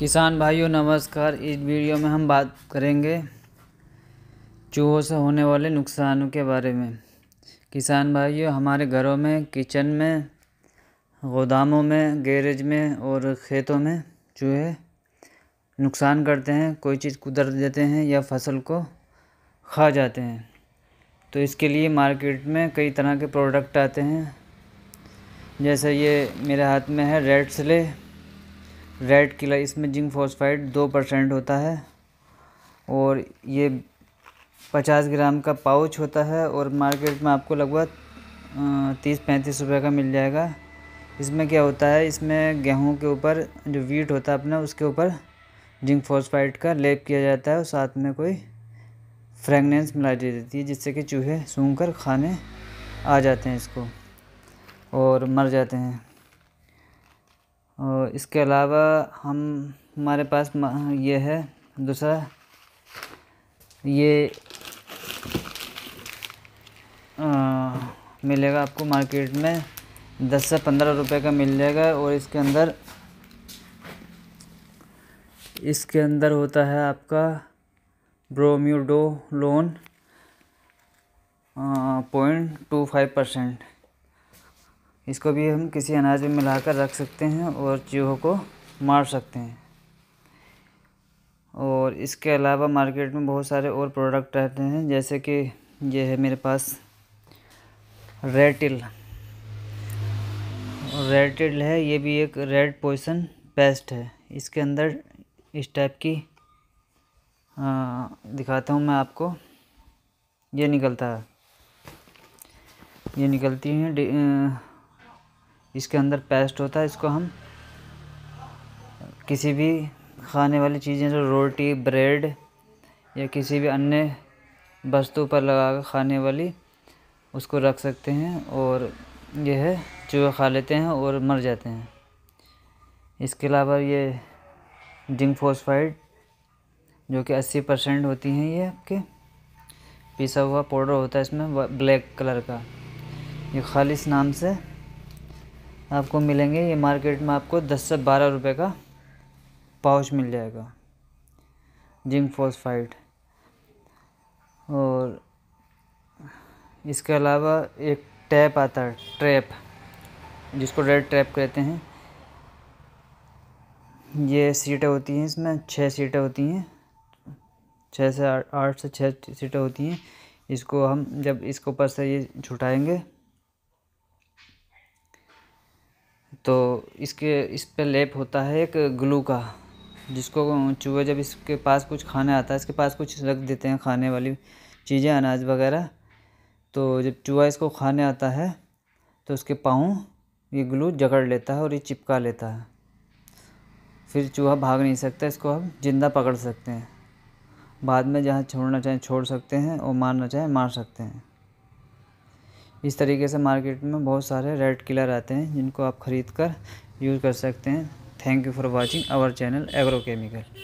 किसान भाइयों नमस्कार इस वीडियो में हम बात करेंगे चूहों से होने वाले नुकसानों के बारे में किसान भाइयों हमारे घरों में किचन में गोदामों में गैरेज में और खेतों में चूहे नुकसान करते हैं कोई चीज़ कुदर देते हैं या फसल को खा जाते हैं तो इसके लिए मार्केट में कई तरह के प्रोडक्ट आते हैं जैसे ये मेरे हाथ में है रेड स्ले रेड किलर इसमें जिंक फॉस्फाइड दो परसेंट होता है और ये पचास ग्राम का पाउच होता है और मार्केट में आपको लगभग तीस पैंतीस रुपये का मिल जाएगा इसमें क्या होता है इसमें गेहूं के ऊपर जो वीट होता है अपना उसके ऊपर जिंक फॉस्फाइड का लेप किया जाता है और साथ में कोई फ्रेगनेंस मिला दी जाती है जिससे कि चूहे सूंघ कर खाने आ जाते हैं इसको और मर जाते हैं और इसके अलावा हम हमारे पास ये है दूसरा ये आ, मिलेगा आपको मार्केट में दस से पंद्रह रुपए का मिल जाएगा और इसके अंदर इसके अंदर होता है आपका ब्रोम्यूडो लोन पॉइंट टू फाइव परसेंट इसको भी हम किसी अनाज में मिलाकर रख सकते हैं और चूहों को मार सकते हैं और इसके अलावा मार्केट में बहुत सारे और प्रोडक्ट रहते हैं जैसे कि यह है मेरे पास रेटिल रेटिल है ये भी एक रेड पोइसन पेस्ट है इसके अंदर इस टाइप की आ, दिखाता हूँ मैं आपको ये निकलता है ये निकलती हैं इसके अंदर पेस्ट होता है इसको हम किसी भी खाने वाली चीज़ें जो रोटी ब्रेड या किसी भी अन्य वस्तु पर लगा कर खाने वाली उसको रख सकते हैं और यह है चूहे खा लेते हैं और मर जाते हैं इसके अलावा ये जिंक फोस्फाइड जो कि 80 परसेंट होती हैं ये आपके पिसा हुआ पाउडर होता है इसमें ब्लैक कलर का ये खालिस नाम से आपको मिलेंगे ये मार्केट में आपको दस से बारह रुपए का पाउच मिल जाएगा जिंक फॉस्फाइड और इसके अलावा एक टैप आता है ट्रैप जिसको रेड ट्रैप कहते हैं ये सीटें होती हैं इसमें छः सीटें होती हैं छः से आठ आठ से छः सीटें होती हैं इसको हम जब इसके ऊपर से ये छुटाएंगे तो इसके इस पर लेप होता है एक ग्लू का जिसको चूहे जब इसके पास कुछ खाने आता है इसके पास कुछ रख देते हैं खाने वाली चीज़ें अनाज वगैरह तो जब चूहा इसको खाने आता है तो उसके पाँव ये ग्लू जकड़ लेता है और ये चिपका लेता है फिर चूहा भाग नहीं सकता इसको हम जिंदा पकड़ सकते हैं बाद में जहाँ छोड़ना चाहें छोड़ सकते हैं और मारना चाहें मार सकते हैं इस तरीके से मार्केट में बहुत सारे रेड किलर आते हैं जिनको आप ख़रीद कर यूज़ कर सकते हैं thank you for watching our channel agro chemical